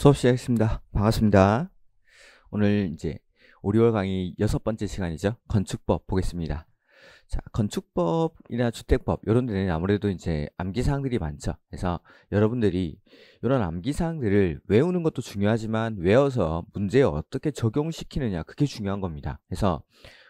수업 시작했습니다. 반갑습니다. 오늘 이제 5,6월 강의 여섯 번째 시간이죠. 건축법 보겠습니다. 자, 건축법이나 주택법 이런 데는 아무래도 이제 암기 사항들이 많죠. 그래서 여러분들이 이런 암기 사항들을 외우는 것도 중요하지만 외워서 문제에 어떻게 적용시키느냐 그게 중요한 겁니다. 그래서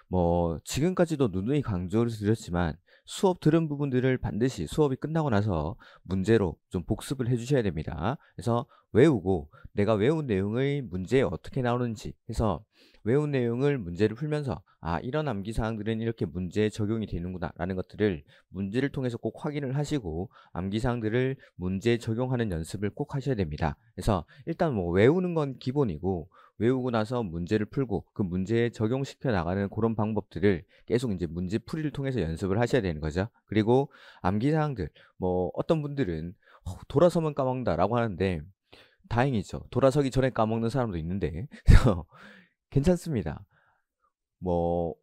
뭐 지금까지도 누누이 강조를 드렸지만 수업 들은 부분들을 반드시 수업이 끝나고 나서 문제로 좀 복습을 해주셔야 됩니다. 그래서 외우고 내가 외운 내용의 문제에 어떻게 나오는지 해서 외운 내용을 문제를 풀면서 아 이런 암기 사항들은 이렇게 문제에 적용이 되는구나 라는 것들을 문제를 통해서 꼭 확인을 하시고 암기 사항들을 문제에 적용하는 연습을 꼭 하셔야 됩니다. 그래서 일단 뭐 외우는 건 기본이고 외우고 나서 문제를 풀고 그 문제에 적용시켜 나가는 그런 방법들을 계속 이제 문제 풀이를 통해서 연습을 하셔야 되는 거죠. 그리고 암기 사항들 뭐 어떤 분들은 어, 돌아서면 까먹는다라고 하는데 다행이죠. 돌아서기 전에 까먹는 사람도 있는데 괜찮습니다. 뭐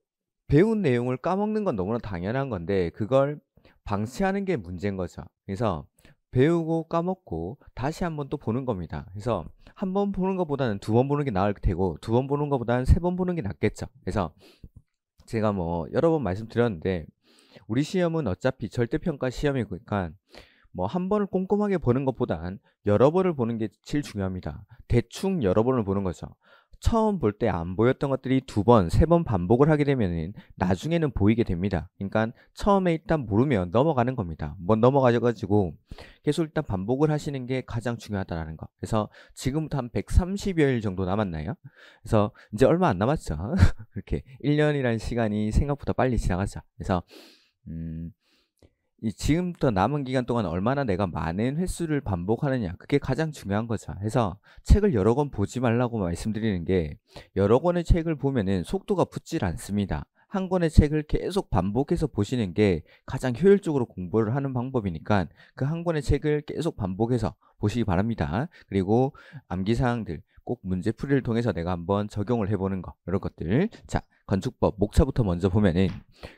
배운 내용을 까먹는 건 너무나 당연한 건데 그걸 방치하는 게 문제인 거죠. 그래서 배우고 까먹고 다시 한번 또 보는 겁니다. 그래서 한번 보는 것보다는 두 번 보는 게 나을 테고 두 번 보는 것보다는 세 번 보는 게 낫겠죠. 그래서 제가 뭐 여러 번 말씀드렸는데 우리 시험은 어차피 절대평가 시험이니까 뭐 한 번을 꼼꼼하게 보는 것보단 여러 번을 보는 게 제일 중요합니다. 대충 여러 번을 보는 거죠. 처음 볼 때 안 보였던 것들이 두 번, 세 번 반복을 하게 되면 나중에는 보이게 됩니다. 그러니까 처음에 일단 모르면 넘어가는 겁니다. 뭐 넘어가셔가지고 계속 일단 반복을 하시는 게 가장 중요하다는 거. 그래서 지금부터 한 130여일 정도 남았나요? 그래서 이제 얼마 안 남았죠. 이렇게 1년이라는 시간이 생각보다 빨리 지나가죠 그래서 음, 이 지금부터 남은 기간 동안 얼마나 내가 많은 횟수를 반복하느냐 그게 가장 중요한 거죠 해서 책을 여러 권 보지 말라고 말씀드리는 게 여러 권의 책을 보면은 속도가 붙질 않습니다 한 권의 책을 계속 반복해서 보시는 게 가장 효율적으로 공부를 하는 방법이니까 그 한 권의 책을 계속 반복해서 보시기 바랍니다 그리고 암기사항들 꼭 문제풀이를 통해서 내가 한번 적용을 해보는 거 이런 것들 자 건축법 목차부터 먼저 보면은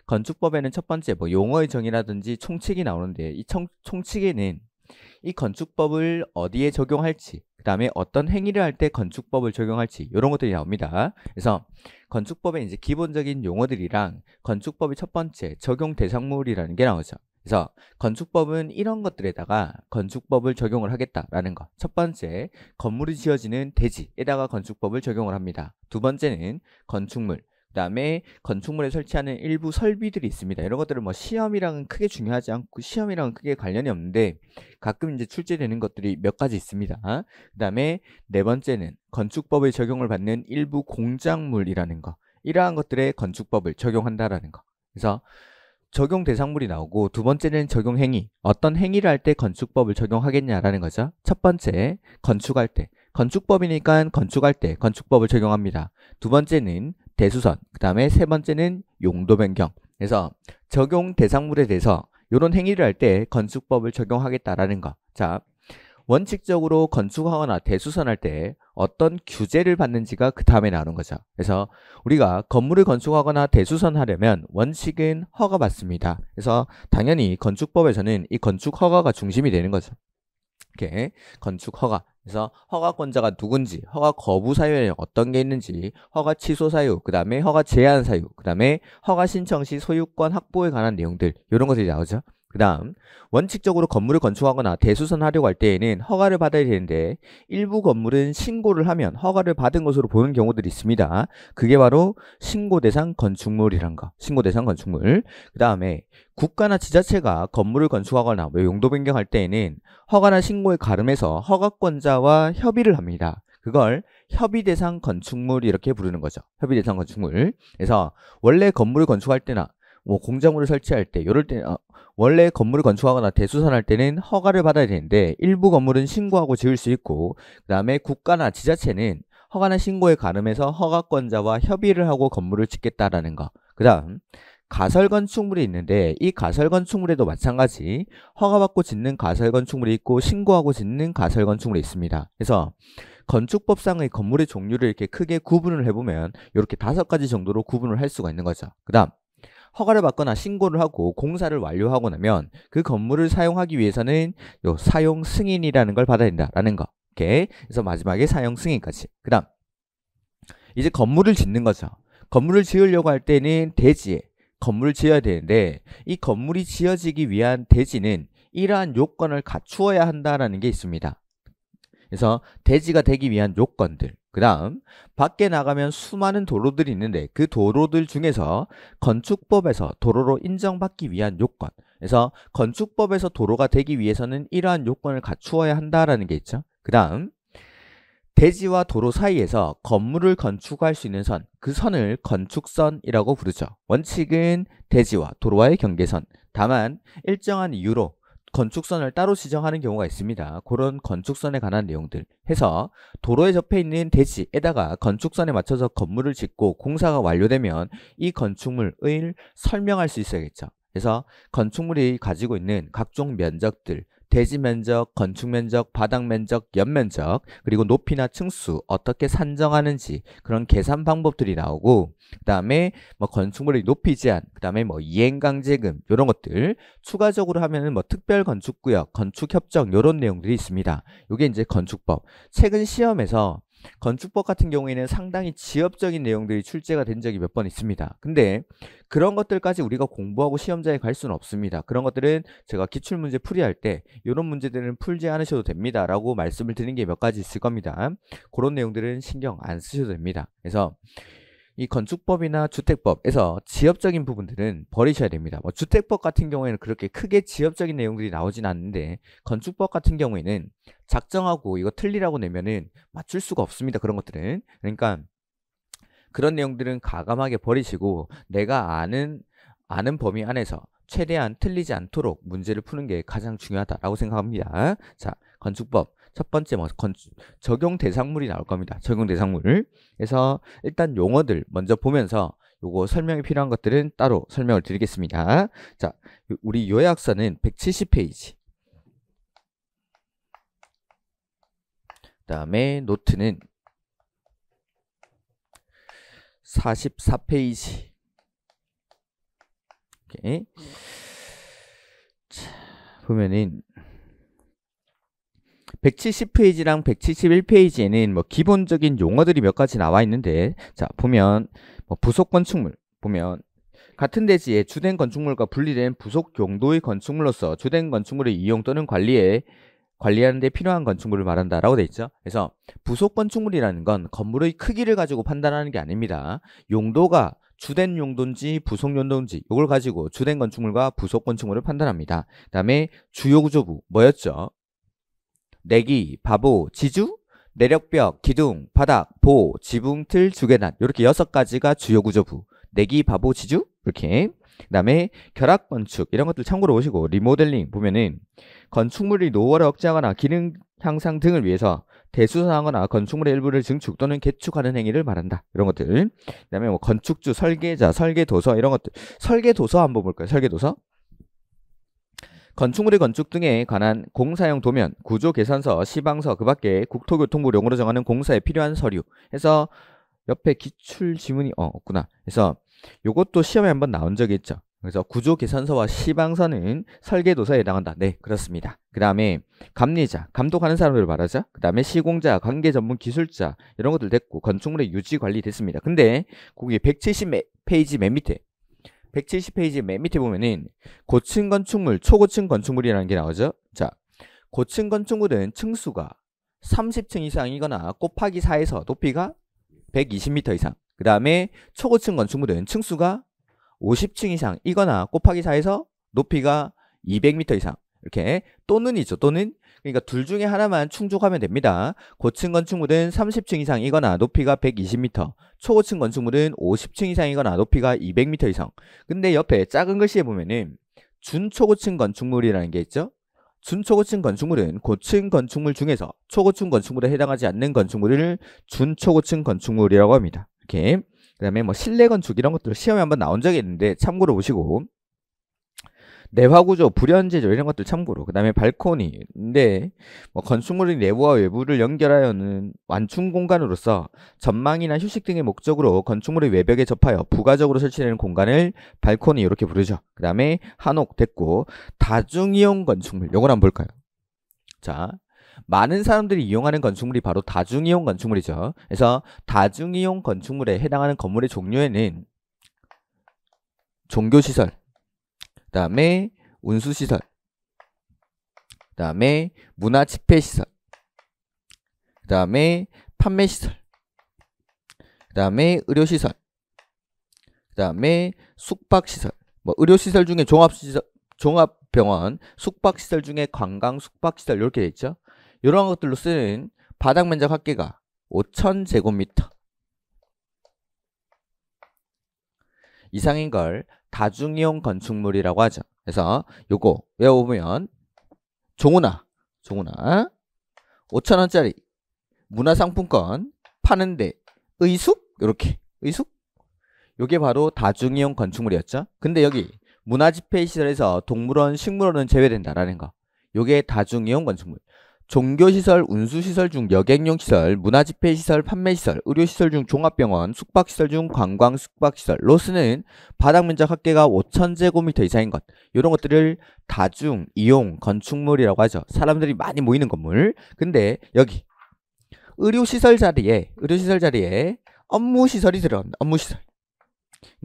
건축법에는 첫 번째 뭐 용어의 정의라든지 총칙이 나오는데 이 청, 총칙에는 이 건축법을 어디에 적용할지 그 다음에 어떤 행위를 할 때 건축법을 적용할지 이런 것들이 나옵니다 그래서 건축법의 이제 기본적인 용어들이랑 건축법의 첫 번째 적용 대상물이라는 게 나오죠 그래서 건축법은 이런 것들에다가 건축법을 적용을 하겠다라는 것. 첫 번째, 건물이 지어지는 대지에다가 건축법을 적용을 합니다. 두 번째는 건축물, 그다음에 건축물에 설치하는 일부 설비들이 있습니다. 이런 것들은 뭐 시험이랑은 크게 중요하지 않고 시험이랑은 크게 관련이 없는데 가끔 이제 출제되는 것들이 몇 가지 있습니다. 그다음에 네 번째는 건축법의 적용을 받는 일부 공작물이라는 거. 이러한 것들에 건축법을 적용한다라는 거. 그래서 적용 대상물이 나오고 두 번째는 적용 행위. 어떤 행위를 할 때 건축법을 적용하겠냐라는 거죠. 첫 번째, 건축할 때. 건축법이니까 건축할 때 건축법을 적용합니다. 두 번째는 대수선, 그 다음에 세 번째는 용도 변경. 그래서 적용 대상물에 대해서 이런 행위를 할 때 건축법을 적용하겠다라는 거. 자, 원칙적으로 건축하거나 대수선할 때 어떤 규제를 받는지가 그 다음에 나오는 거죠. 그래서 우리가 건물을 건축하거나 대수선하려면 원칙은 허가 받습니다. 그래서 당연히 건축법에서는 이 건축 허가가 중심이 되는 거죠. 이렇게 건축 허가. 그래서 허가권자가 누군지, 허가 거부 사유에 어떤 게 있는지, 허가 취소 사유, 그 다음에 허가 제한 사유, 그 다음에 허가 신청 시 소유권 확보에 관한 내용들 이런 것들이 나오죠. 그 다음 원칙적으로 건물을 건축하거나 대수선하려고 할 때에는 허가를 받아야 되는데 일부 건물은 신고를 하면 허가를 받은 것으로 보는 경우들이 있습니다. 그게 바로 신고 대상 건축물이란 거. 신고 대상 건축물. 그 다음에 국가나 지자체가 건물을 건축하거나 용도 변경할 때에는 허가나 신고에 가름해서 허가권자와 협의를 합니다. 그걸 협의 대상 건축물 이렇게 부르는 거죠. 협의 대상 건축물. 그래서 원래 건물을 건축할 때나 뭐 공장물을 설치할 때 이럴 때 어, 원래 건물을 건축하거나 대수선할 때는 허가를 받아야 되는데 일부 건물은 신고하고 지을 수 있고 그 다음에 국가나 지자체는 허가나 신고에 가늠해서 허가권자와 협의를 하고 건물을 짓겠다라는 거. 그 다음 가설 건축물이 있는데 이 가설 건축물에도 마찬가지 허가받고 짓는 가설 건축물이 있고 신고하고 짓는 가설 건축물이 있습니다. 그래서 건축법상의 건물의 종류를 이렇게 크게 구분을 해보면 이렇게 다섯 가지 정도로 구분을 할 수가 있는 거죠. 그 다음 허가를 받거나 신고를 하고 공사를 완료하고 나면 그 건물을 사용하기 위해서는 요 사용 승인이라는 걸 받아야 된다라는 거. 오케이. 그래서 마지막에 사용 승인까지. 그다음 이제 건물을 짓는 거죠. 건물을 지으려고 할 때는 대지에 건물을 지어야 되는데 이 건물이 지어지기 위한 대지는 이러한 요건을 갖추어야 한다라는 게 있습니다. 그래서 대지가 되기 위한 요건들 그 다음 밖에 나가면 수많은 도로들이 있는데 그 도로들 중에서 건축법에서 도로로 인정받기 위한 요건 그래서 건축법에서 도로가 되기 위해서는 이러한 요건을 갖추어야 한다라는 게 있죠 그 다음 대지와 도로 사이에서 건물을 건축할 수 있는 선, 그 선을 건축선이라고 부르죠. 원칙은 대지와 도로와의 경계선. 다만 일정한 이유로 건축선을 따로 지정하는 경우가 있습니다. 그런 건축선에 관한 내용들 해서 도로에 접해 있는 대지에다가 건축선에 맞춰서 건물을 짓고 공사가 완료되면 이 건축물을 설명할 수 있어야겠죠. 그래서 건축물이 가지고 있는 각종 면적들, 대지 면적, 건축 면적, 바닥 면적, 옆면적 그리고 높이나 층수 어떻게 산정하는지 그런 계산 방법들이 나오고 그다음에 뭐 건축물의 높이 제한, 그다음에 뭐 이행 강제금 이런 것들 추가적으로 하면은 뭐 특별 건축 구역, 건축 협정 이런 내용들이 있습니다. 이게 이제 건축법. 최근 시험에서 건축법 같은 경우에는 상당히 지엽적인 내용들이 출제가 된 적이 몇 번 있습니다. 근데 그런 것들까지 우리가 공부하고 시험장에 갈 수는 없습니다. 그런 것들은 제가 기출문제 풀이할 때 이런 문제들은 풀지 않으셔도 됩니다. 라고 말씀을 드린 게 몇 가지 있을 겁니다. 그런 내용들은 신경 안 쓰셔도 됩니다. 그래서 이 건축법이나 주택법에서 지엽적인 부분들은 버리셔야 됩니다. 뭐 주택법 같은 경우에는 그렇게 크게 지엽적인 내용들이 나오진 않는데 건축법 같은 경우에는 작정하고 이거 틀리라고 내면은 맞출 수가 없습니다. 그런 것들은. 그러니까 그런 내용들은 가감하게 버리시고 내가 아는 아는 범위 안에서 최대한 틀리지 않도록 문제를 푸는 게 가장 중요하다라고 생각합니다. 자, 건축법 첫 번째 뭐 건축, 적용 대상물이 나올 겁니다. 적용 대상물. 그래서 일단 용어들 먼저 보면서 요거 설명이 필요한 것들은 따로 설명을 드리겠습니다. 자, 우리 요약서는 170페이지. 다음에 노트는 44페이지. 오케이. 자, 보면은 170페이지랑 171페이지에는 뭐 기본적인 용어들이 몇 가지 나와 있는데 자, 보면 뭐 부속 건축물 보면 같은 대지에 주된 건축물과 분리된 부속 용도의 건축물로서 주된 건축물의 이용 또는 관리에 관리하는 데 필요한 건축물을 말한다라고 돼 있죠. 그래서 부속 건축물이라는 건 건물의 크기를 가지고 판단하는 게 아닙니다. 용도가 주된 용도인지 부속 용도인지 이걸 가지고 주된 건축물과 부속 건축물을 판단합니다. 그다음에 주요 구조부 뭐였죠? 내기, 바보, 지주, 내력벽, 기둥, 바닥, 보, 지붕, 틀, 주계단 이렇게 여섯 가지가 주요 구조부. 내기, 바보, 지주 이렇게 그다음에 결합 건축 이런 것들 참고로 보시고 리모델링 보면은 건축물이 노후화를 억제하거나 기능 향상 등을 위해서 대수선하거나 건축물의 일부를 증축 또는 개축하는 행위를 말한다. 이런 것들. 그다음에 뭐 건축주, 설계자, 설계도서 이런 것들. 설계도서 한번 볼까요? 설계도서. 건축물의 건축 등에 관한 공사용 도면, 구조 계산서, 시방서 그 밖에 국토교통부용으로 정하는 공사에 필요한 서류. 해서 옆에 기출 지문이 어 없구나. 그래서 이것도 시험에 한번 나온 적이 있죠. 그래서 구조 계산서와 시방서는 설계도서에 해당한다. 네, 그렇습니다. 그 다음에 감리자, 감독하는 사람들 말하자. 그 다음에 시공자, 관계 전문 기술자 이런 것들 됐고 건축물의 유지 관리 됐습니다. 근데 거기 170페이지 맨 밑에 170페이지 맨 밑에 보면은 고층 건축물, 초고층 건축물이라는 게 나오죠. 자, 고층 건축물은 층수가 30층 이상이거나 곱하기 4에서 높이가 120m 이상 그 다음에 초고층 건축물은 층수가 50층 이상 이거나 곱하기 4에서 높이가 200m 이상 이렇게 또는이죠 또는 그러니까 둘 중에 하나만 충족하면 됩니다 고층 건축물은 30층 이상이거나 높이가 120m 초고층 건축물은 50층 이상이거나 높이가 200m 이상 근데 옆에 작은 글씨에 보면은 준초고층 건축물이라는 게 있죠 준초고층 건축물은 고층 건축물 중에서 초고층 건축물에 해당하지 않는 건축물을 준초고층 건축물이라고 합니다 이렇게 그 다음에 뭐 실내 건축 이런 것들 시험에 한번 나온 적이 있는데 참고로 보시고 내화구조, 불연제조 이런 것들 참고로 그 다음에 발코니 근데 뭐 건축물의 내부와 외부를 연결하여는 완충 공간으로서 전망이나 휴식 등의 목적으로 건축물의 외벽에 접하여 부가적으로 설치되는 공간을 발코니 이렇게 부르죠 그 다음에 한옥 됐고 다중이용 건축물 요걸 한번 볼까요 자 많은 사람들이 이용하는 건축물이 바로 다중이용 건축물이죠. 그래서 다중이용 건축물에 해당하는 건물의 종류에는 종교시설, 그 다음에 운수시설, 그 다음에 문화집회시설, 그 다음에 판매시설, 그 다음에 의료시설, 그 다음에 숙박시설, 뭐 의료시설 중에 종합시설, 종합병원, 숙박시설 중에 관광 숙박시설 이렇게 돼 있죠. 이런 것들로 쓰는 바닥 면적 합계가 5,000제곱미터 이상인 걸 다중이용 건축물이라고 하죠. 그래서 요거 외워보면 종훈나 종훈아 5천원짜리 문화상품권 파는데 의숙? 요렇게 의숙? 요게 바로 다중이용 건축물이었죠. 근데 여기 문화집회시설에서 동물원, 식물원은 제외된다라는 거. 요게 다중이용 건축물. 종교시설, 운수시설 중 여객용시설, 문화집회시설, 판매시설, 의료시설 중 종합병원, 숙박시설 중 관광, 숙박시설, 로스는 바닥면적 합계가 5천제곱미터 이상인 것, 이런 것들을 다중, 이용, 건축물이라고 하죠. 사람들이 많이 모이는 건물. 근데 여기 의료시설 자리에, 의료시설 자리에 업무시설이 들어간다. 업무시설.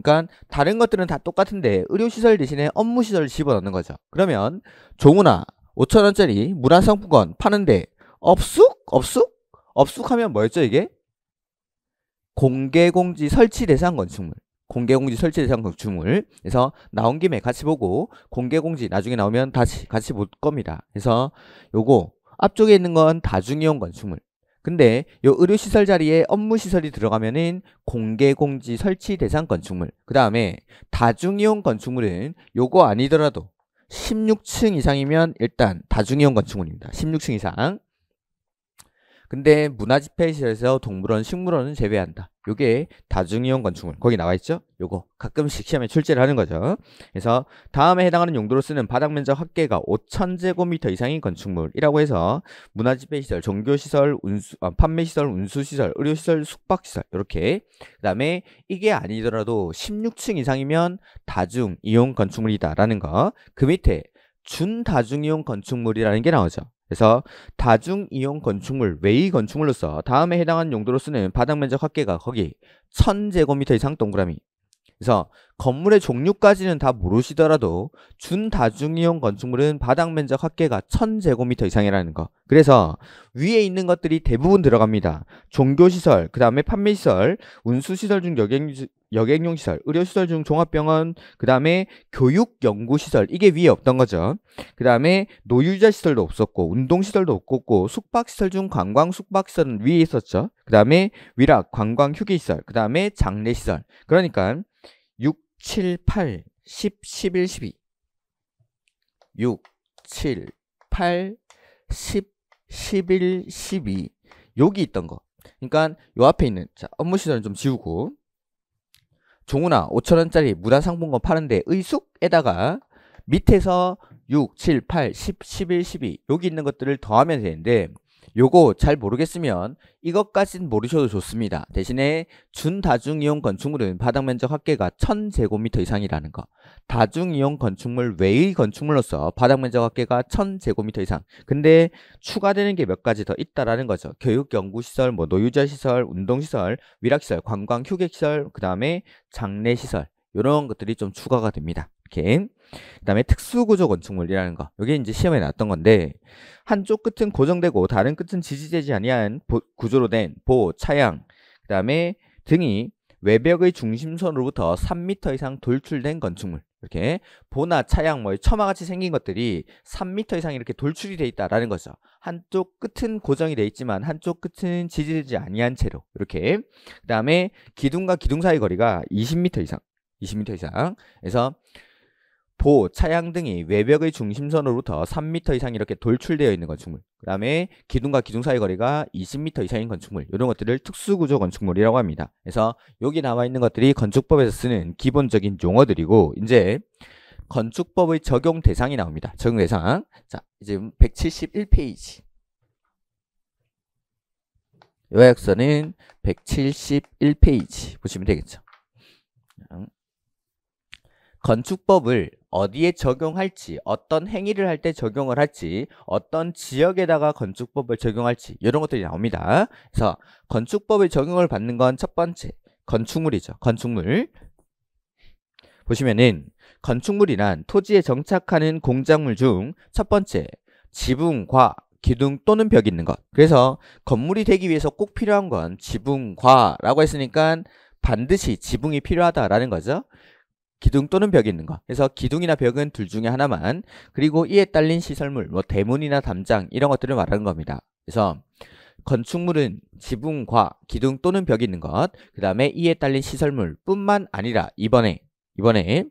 그러니까 다른 것들은 다 똑같은데 의료시설 대신에 업무시설을 집어넣는 거죠. 그러면 종우나 5천원짜리 문화상품권 파는데 업쑥? 업쑥? 업쑥하면 뭐였죠 이게? 공개공지 설치 대상 건축물 공개공지 설치 대상 건축물 그래서 나온 김에 같이 보고 공개공지 나중에 나오면 다시 같이 볼 겁니다 그래서 요거 앞쪽에 있는 건 다중이용 건축물 근데 요 의료시설 자리에 업무시설이 들어가면은 공개공지 설치 대상 건축물 그 다음에 다중이용 건축물은 요거 아니더라도 16층 이상이면 일단 다중이용 건축물입니다. 16층 이상. 근데 문화집회실에서 동물원, 식물원은 제외한다. 요게 다중이용 건축물. 거기 나와 있죠? 요거 가끔씩 시험에 출제를 하는 거죠. 그래서 다음에 해당하는 용도로 쓰는 바닥 면적 합계가 5,000제곱미터 이상인 건축물이라고 해서 문화집회시설, 종교시설, 운수, 아, 판매시설, 운수시설, 의료시설, 숙박시설 이렇게 그다음에 이게 아니더라도 16층 이상이면 다중이용 건축물이다라는 거. 그 밑에 준다중이용 건축물이라는 게 나오죠. 그래서 다중이용 건축물, 외의 건축물로서 다음에 해당하는 용도로 쓰는 바닥 면적 합계가 거기 1000제곱미터 이상 동그라미 그래서 건물의 종류까지는 다 모르시더라도 준다중이용 건축물은 바닥 면적 합계가 1000제곱미터 이상이라는 거. 그래서 위에 있는 것들이 대부분 들어갑니다. 종교시설, 그 다음에 판매시설, 운수시설 중 여객, 여객용시설, 의료시설 중 종합병원, 그 다음에 교육연구시설, 이게 위에 없던 거죠. 그 다음에 노유자시설도 없었고, 운동시설도 없었고, 숙박시설 중 관광숙박시설은 위에 있었죠. 그 다음에 위락, 관광휴게시설, 그 다음에 장례시설. 그러니까 7, 8, 10, 11, 12 6, 7, 8, 10, 11, 12 여기 있던 거 그러니까 요 앞에 있는 자, 업무 시설은 좀 지우고 종훈아 5천원짜리 무단상품권 파는데 의숙에다가 밑에서 6, 7, 8, 10, 11, 12 여기 있는 것들을 더하면 되는데 요거 잘 모르겠으면 이것까진 모르셔도 좋습니다. 대신에 준다중이용 건축물은 바닥면적 합계가 1000제곱미터 이상이라는 거 다중이용 건축물 외의 건축물로서 바닥면적 합계가 1000제곱미터 이상 근데 추가되는 게 몇 가지 더 있다라는 거죠. 교육연구시설, 뭐 노유자시설, 운동시설, 위락시설, 관광, 휴게시설, 그 다음에 장례시설 이런 것들이 좀 추가가 됩니다. 이렇게. 그다음에 특수구조 건축물이라는 거. 이게 이제 시험에 나왔던 건데 한쪽 끝은 고정되고 다른 끝은 지지되지 아니한 보, 구조로 된 보, 차양, 그다음에 등이 외벽의 중심선으로부터 3m 이상 돌출된 건축물. 이렇게 보나 차양 뭐 처마같이 생긴 것들이 3m 이상 이렇게 돌출이 돼 있다라는 거죠. 한쪽 끝은 고정이 돼 있지만 한쪽 끝은 지지되지 아니한 채로 이렇게 그다음에 기둥과 기둥 사이 거리가 20m 이상 20m 이상에서 도, 차양 등이 외벽의 중심선으로부터 3m 이상 이렇게 돌출되어 있는 건축물 그 다음에 기둥과 기둥 사이 거리가 20m 이상인 건축물 이런 것들을 특수구조 건축물이라고 합니다 그래서 여기 나와있는 것들이 건축법에서 쓰는 기본적인 용어들이고 이제 건축법의 적용 대상이 나옵니다 적용 대상 자 이제 171페이지 요약서는 171페이지 보시면 되겠죠 건축법을 어디에 적용할지, 어떤 행위를 할 때 적용을 할지, 어떤 지역에다가 건축법을 적용할지 이런 것들이 나옵니다. 그래서 건축법의 적용을 받는 건 첫 번째, 건축물이죠. 건축물. 보시면은 건축물이란 토지에 정착하는 공작물 중 첫 번째, 지붕과 기둥 또는 벽이 있는 것. 그래서 건물이 되기 위해서 꼭 필요한 건 지붕과라고 했으니까 반드시 지붕이 필요하다라는 거죠. 기둥 또는 벽이 있는 거. 그래서 기둥이나 벽은 둘 중에 하나만 그리고 이에 딸린 시설물, 뭐 대문이나 담장 이런 것들을 말하는 겁니다. 그래서 건축물은 지붕과 기둥 또는 벽이 있는 것, 그 다음에 이에 딸린 시설물뿐만 아니라 이번에 이번에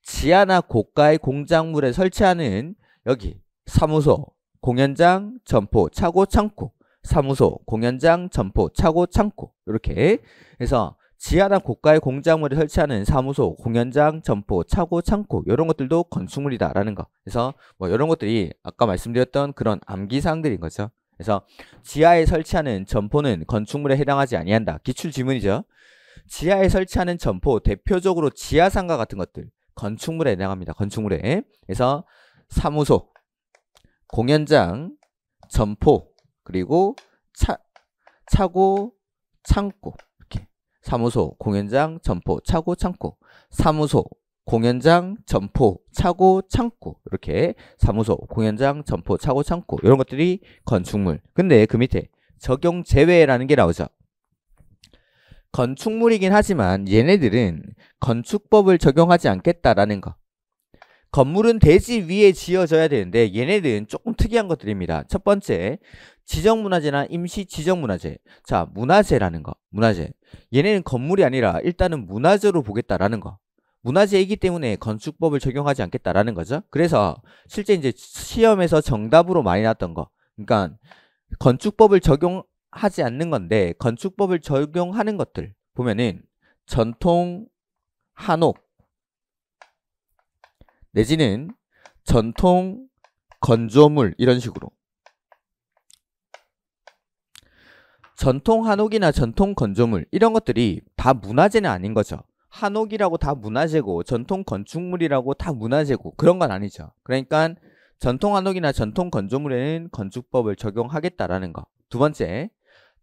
지하나 고가의 공작물에 설치하는 여기 사무소, 공연장, 점포, 차고, 창고 사무소, 공연장, 점포, 차고, 창고 이렇게 해서 지하나 고가의 공작물을 설치하는 사무소, 공연장, 점포, 차고, 창고 이런 것들도 건축물이다라는 거. 그래서 뭐 이런 것들이 아까 말씀드렸던 그런 암기 사항들인 거죠. 그래서 지하에 설치하는 점포는 건축물에 해당하지 아니한다. 기출 지문이죠. 지하에 설치하는 점포 대표적으로 지하상가 같은 것들 건축물에 해당합니다. 건축물에. 그래서 사무소, 공연장, 점포, 그리고 차, 차고, 창고 사무소, 공연장, 점포, 차고, 창고 사무소, 공연장, 점포, 차고, 창고 이렇게 사무소, 공연장, 점포, 차고, 창고 이런 것들이 건축물 근데 그 밑에 적용 제외라는 게 나오죠 건축물이긴 하지만 얘네들은 건축법을 적용하지 않겠다라는 거 건물은 대지 위에 지어져야 되는데 얘네들은 조금 특이한 것들입니다 첫 번째 지정문화재나 임시 지정문화재. 자, 문화재라는 거. 문화재. 얘네는 건물이 아니라 일단은 문화재로 보겠다라는 거. 문화재이기 때문에 건축법을 적용하지 않겠다라는 거죠. 그래서 실제 이제 시험에서 정답으로 많이 났던 거. 그러니까 건축법을 적용하지 않는 건데 건축법을 적용하는 것들 보면은 전통 한옥 내지는 전통 건조물 이런 식으로 전통 한옥이나 전통 건조물 이런 것들이 다 문화재는 아닌 거죠. 한옥이라고 다 문화재고 전통 건축물이라고 다 문화재고 그런 건 아니죠. 그러니까 전통 한옥이나 전통 건조물에는 건축법을 적용하겠다라는 거. 두 번째,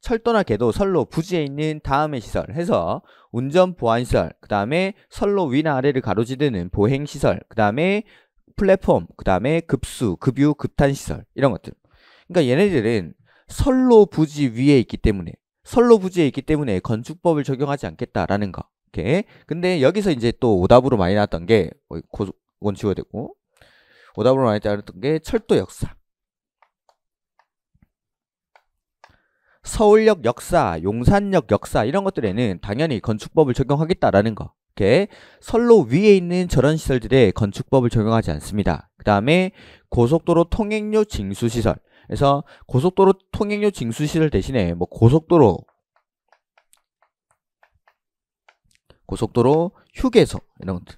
철도나 개도, 선로, 부지에 있는 다음의 시설 해서 운전 보안시설, 그 다음에 선로 위나 아래를 가로지르는 보행시설, 그 다음에 플랫폼, 그 다음에 급수, 급유, 급탄시설 이런 것들. 그러니까 얘네들은 선로 부지 위에 있기 때문에 선로 부지에 있기 때문에 건축법을 적용하지 않겠다라는 거. 오케이. 근데 여기서 이제 또 오답으로 많이 나왔던 게고건 어, 지워야 되고 오답으로 많이 나왔던 게 철도 역사. 서울역 역사, 용산역 역사 이런 것들에는 당연히 건축법을 적용하겠다라는 거. 이렇게 선로 위에 있는 저런 시설들에 건축법을 적용하지 않습니다. 그 다음에 고속도로 통행료 징수시설 그래서 고속도로 통행료 징수시를 대신에 뭐 고속도로 고속도로 휴게소 이런 것들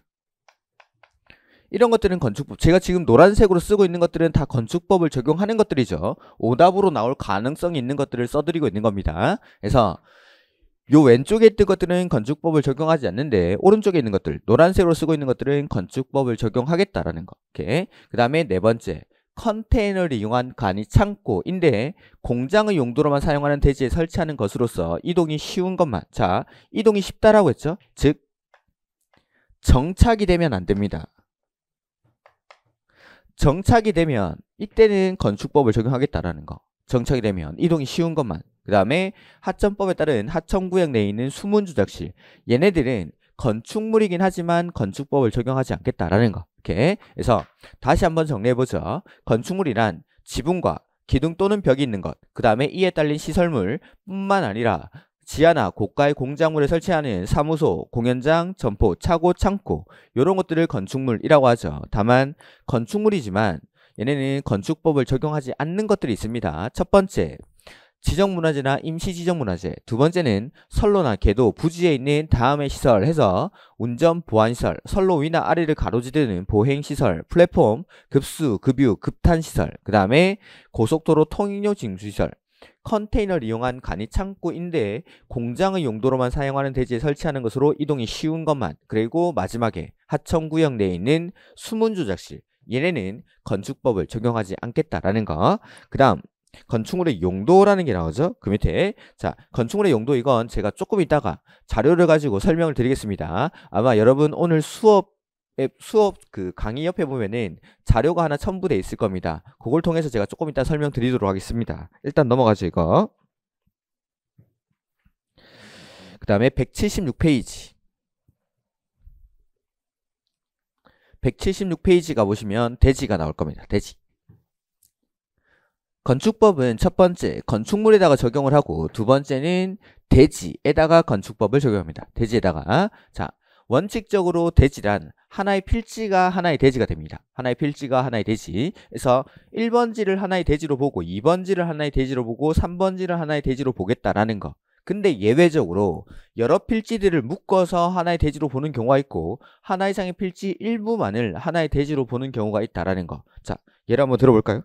이런 것들은 건축법 제가 지금 노란색으로 쓰고 있는 것들은 다 건축법을 적용하는 것들이죠 오답으로 나올 가능성이 있는 것들을 써드리고 있는 겁니다 그래서 요 왼쪽에 있는 것들은 건축법을 적용하지 않는데 오른쪽에 있는 것들 노란색으로 쓰고 있는 것들은 건축법을 적용하겠다라는 거. 그 다음에 네 번째 컨테이너를 이용한 간이 창고인데 공장의 용도로만 사용하는 대지에 설치하는 것으로서 이동이 쉬운 것만 자 이동이 쉽다라고 했죠 즉 정착이 되면 안 됩니다 정착이 되면 이때는 건축법을 적용하겠다라는 거 정착이 되면 이동이 쉬운 것만 그 다음에 하천법에 따른 하천구역 내에 있는 수문조작실 얘네들은 건축물이긴 하지만 건축법을 적용하지 않겠다라는 거. 이렇게. 그래서 다시 한번 정리해보죠. 건축물이란 지붕과 기둥 또는 벽이 있는 것, 그 다음에 이에 딸린 시설물 뿐만 아니라 지하나 고가의 공작물에 설치하는 사무소, 공연장, 점포, 차고, 창고 이런 것들을 건축물이라고 하죠. 다만 건축물이지만 얘네는 건축법을 적용하지 않는 것들이 있습니다. 첫 번째, 지정문화재나 임시지정문화재 두 번째는 선로나 개도 부지에 있는 다음의 시설 해서 운전 보안시설, 선로 위나 아래를 가로지르는 보행시설, 플랫폼, 급수, 급유, 급탄시설 그 다음에 고속도로 통행료 징수시설 컨테이너를 이용한 간이 창고 인데 공장의 용도로만 사용하는 대지에 설치하는 것으로 이동이 쉬운 것만 그리고 마지막에 하천구역 내에 있는 수문조작실 얘네는 건축법을 적용하지 않겠다라는 거. 그 다음 건축물의 용도라는 게 나오죠. 그 밑에 자 건축물의 용도 이건 제가 조금 있다가 자료를 가지고 설명을 드리겠습니다. 아마 여러분 오늘 수업 수업 그 강의 옆에 보면은 자료가 하나 첨부되어 있을 겁니다. 그걸 통해서 제가 조금 이따 설명드리도록 하겠습니다. 일단 넘어가죠 이거. 그 다음에 176페이지 176페이지가 보시면 대지가 나올 겁니다. 대지 건축법은 첫 번째 건축물에다가 적용을 하고 두 번째는 대지에다가 건축법을 적용합니다. 대지에다가 자 원칙적으로 대지란 하나의 필지가 하나의 대지가 됩니다. 하나의 필지가 하나의 대지. 그래서 1번지를 하나의 대지로 보고 2번지를 하나의 대지로 보고 3번지를 하나의 대지로 보겠다라는 거. 근데 예외적으로 여러 필지들을 묶어서 하나의 대지로 보는 경우가 있고 하나 이상의 필지 일부만을 하나의 대지로 보는 경우가 있다라는 거. 자, 예를 한번 들어볼까요?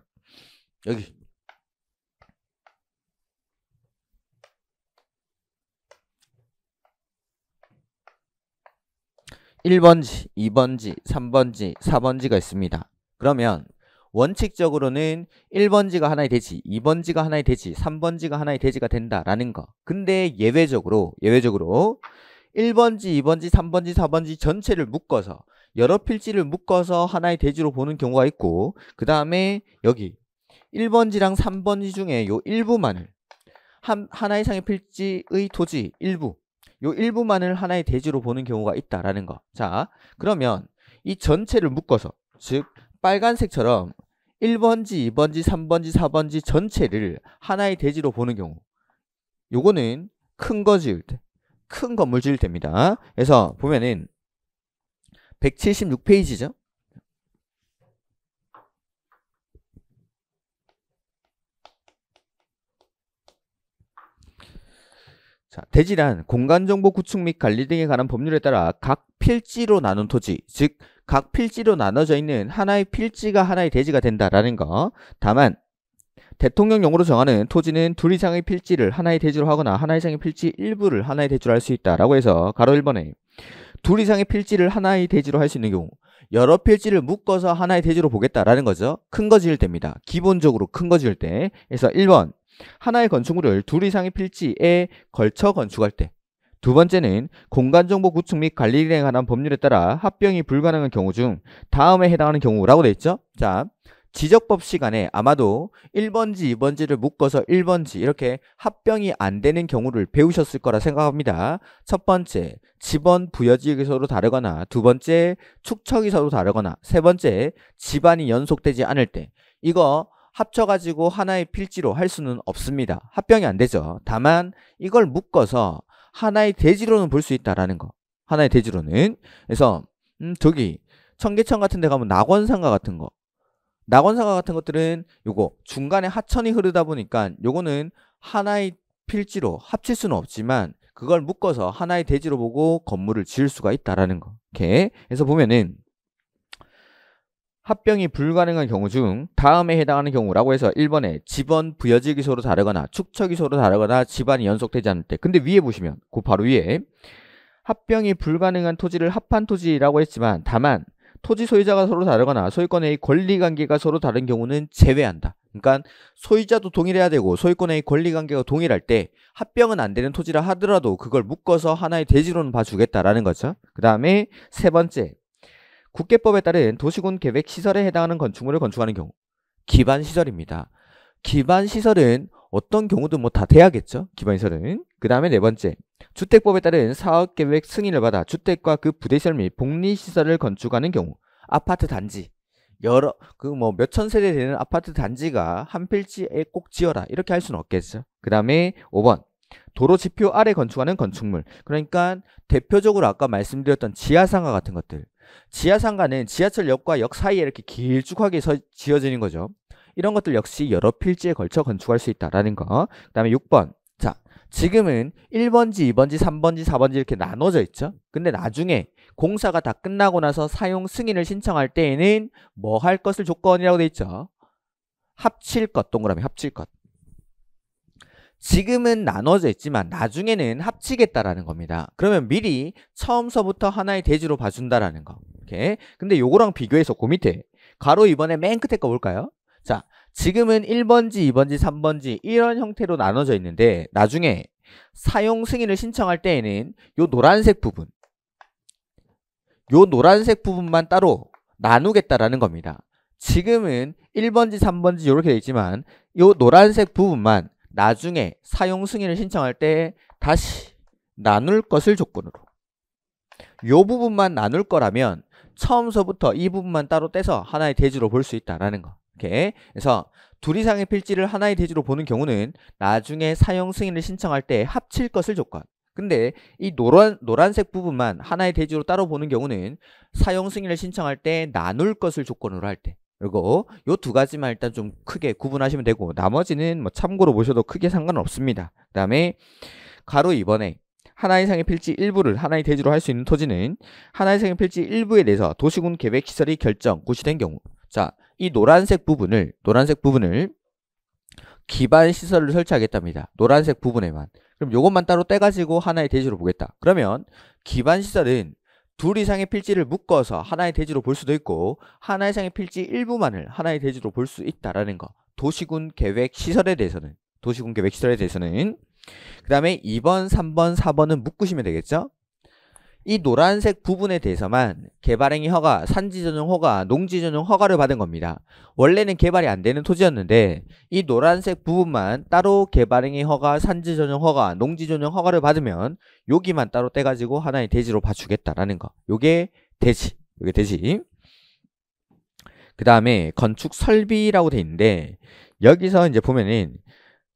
여기 1번지, 2번지, 3번지, 4번지가 있습니다. 그러면 원칙적으로는 1번지가 하나의 대지, 2번지가 하나의 대지, 3번지가 하나의 대지가 된다라는 거. 근데 예외적으로, 예외적으로 1번지, 2번지, 3번지, 4번지 전체를 묶어서 여러 필지를 묶어서 하나의 대지로 보는 경우가 있고 그 다음에 여기 1번지랑 3번지 중에 요 일부만을 한, 하나 이상의 필지의 토지 일부 요 일부만을 하나의 대지로 보는 경우가 있다라는 거. 자, 그러면 이 전체를 묶어서 즉 빨간색처럼 1번지, 2번지, 3번지, 4번지 전체를 하나의 대지로 보는 경우 요거는 큰 거 지을 때, 큰 건물 지을 때입니다. 그래서 보면은 176페이지죠. 자, 대지란 공간정보 구축 및 관리 등에 관한 법률에 따라 각 필지로 나눈 토지, 즉 각 필지로 나눠져 있는 하나의 필지가 하나의 대지가 된다라는 거. 다만 대통령용으로 정하는 토지는 둘 이상의 필지를 하나의 대지로 하거나 하나 이상의 필지 일부를 하나의 대지로 할 수 있다라고 해서 가로 1번에 둘 이상의 필지를 하나의 대지로 할 수 있는 경우 여러 필지를 묶어서 하나의 대지로 보겠다라는 거죠. 큰 거 지을 때입니다. 기본적으로 큰 거 지을 때. 그래서 1번 하나의 건축물을 둘 이상의 필지에 걸쳐 건축할 때 두 번째는 공간정보 구축 및 관리 일에 관한 법률에 따라 합병이 불가능한 경우 중 다음에 해당하는 경우라고 되어 있죠. 자, 지적법 시간에 아마도 1번지, 2번지를 묶어서 1번지 이렇게 합병이 안 되는 경우를 배우셨을 거라 생각합니다. 첫 번째, 집원 부여지역이 서로 다르거나 두 번째, 축척이 서로 다르거나 세 번째, 집안이 연속되지 않을 때 이거 합쳐가지고 하나의 필지로 할 수는 없습니다. 합병이 안 되죠. 다만 이걸 묶어서 하나의 대지로는 볼 수 있다라는 거. 하나의 대지로는. 그래서 음, 저기 청계천 같은 데 가면 낙원상가 같은 거. 낙원상가 같은 것들은 요거 중간에 하천이 흐르다 보니까 요거는 하나의 필지로 합칠 수는 없지만 그걸 묶어서 하나의 대지로 보고 건물을 지을 수가 있다라는 거. 이렇게 해서 보면은 합병이 불가능한 경우 중 다음에 해당하는 경우라고 해서 1번에 집원 부여지 기소로 다르거나 축처 기소로 다르거나 집안이 연속되지 않을 때 근데 위에 보시면 그 바로 위에 합병이 불가능한 토지를 합한 토지라고 했지만 다만 토지 소유자가 서로 다르거나 소유권의 권리관계가 서로 다른 경우는 제외한다. 그러니까 소유자도 동일해야 되고 소유권의 권리관계가 동일할 때 합병은 안 되는 토지라 하더라도 그걸 묶어서 하나의 대지로는 봐주겠다라는 거죠. 그 다음에 세 번째 국계법에 따른 도시군 계획 시설에 해당하는 건축물을 건축하는 경우 기반 시설입니다. 기반 시설은 어떤 경우도 뭐 다 돼야겠죠. 기반 시설은. 그 다음에 네 번째 주택법에 따른 사업계획 승인을 받아 주택과 그 부대시설 및 복리시설을 건축하는 경우 아파트 단지 여러 그 뭐 몇천 세대 되는 아파트 단지가 한 필지에 꼭 지어라 이렇게 할 수는 없겠죠. 그 다음에 5번 도로 지표 아래 건축하는 건축물 그러니까 대표적으로 아까 말씀드렸던 지하상가 같은 것들 지하상가는 지하철역과 역 사이에 이렇게 길쭉하게 서, 지어지는 거죠. 이런 것들 역시 여러 필지에 걸쳐 건축할 수 있다라는 거. 그 다음에 6번. 자, 지금은 1번지, 2번지, 3번지, 4번지 이렇게 나눠져 있죠. 근데 나중에 공사가 다 끝나고 나서 사용 승인을 신청할 때에는 뭐 할 것을 조건이라고 돼 있죠. 합칠 것, 동그라미 합칠 것. 지금은 나눠져 있지만 나중에는 합치겠다라는 겁니다. 그러면 미리 처음서부터 하나의 대지로 봐준다라는 거. 이렇게. 근데 요거랑 비교해서 그 밑에 가로 이번에 맨 끝에 거 볼까요? 자, 지금은 1번지, 2번지, 3번지 이런 형태로 나눠져 있는데 나중에 사용 승인을 신청할 때에는 요 노란색 부분 요 노란색 부분만 따로 나누겠다라는 겁니다. 지금은 1번지, 3번지 이렇게 돼 있지만 요 노란색 부분만 나중에 사용 승인을 신청할 때 다시 나눌 것을 조건으로 요 부분만 나눌 거라면 처음서부터 이 부분만 따로 떼서 하나의 대지로 볼 수 있다라는 거. 이렇게 그래서 둘 이상의 필지를 하나의 대지로 보는 경우는 나중에 사용 승인을 신청할 때 합칠 것을 조건. 근데 이 노란 노란색 부분만 하나의 대지로 따로 보는 경우는 사용 승인을 신청할 때 나눌 것을 조건으로 할때 그리고 요두 가지만 일단 좀 크게 구분하시면 되고 나머지는 뭐 참고로 보셔도 크게 상관 없습니다. 그 다음에 가로 2번에 하나 이상의 필지 일부를 하나의 대지로 할 수 있는 토지는 하나 이상의 필지 일부에 대해서 도시군 계획 시설이 결정, 고시된 경우 자, 이 노란색 부분을 노란색 부분을 기반 시설을 설치하겠답니다. 노란색 부분에만. 그럼 요것만 따로 떼가지고 하나의 대지로 보겠다. 그러면 기반 시설은 둘 이상의 필지를 묶어서 하나의 대지로 볼 수도 있고 하나 이상의 필지 일부만을 하나의 대지로 볼 수 있다라는 거 도시군 계획 시설에 대해서는 도시군 계획 시설에 대해서는 그 다음에 2번, 3번, 4번은 묶으시면 되겠죠 이 노란색 부분에 대해서만 개발행위 허가, 산지전용 허가, 농지전용 허가를 받은 겁니다. 원래는 개발이 안 되는 토지였는데 이 노란색 부분만 따로 개발행위 허가, 산지전용 허가, 농지전용 허가를 받으면 여기만 따로 떼가지고 하나의 대지로 봐주겠다라는 거. 요게 대지. 요게 대지. 그 다음에 건축 설비라고 돼 있는데 여기서 이제 보면은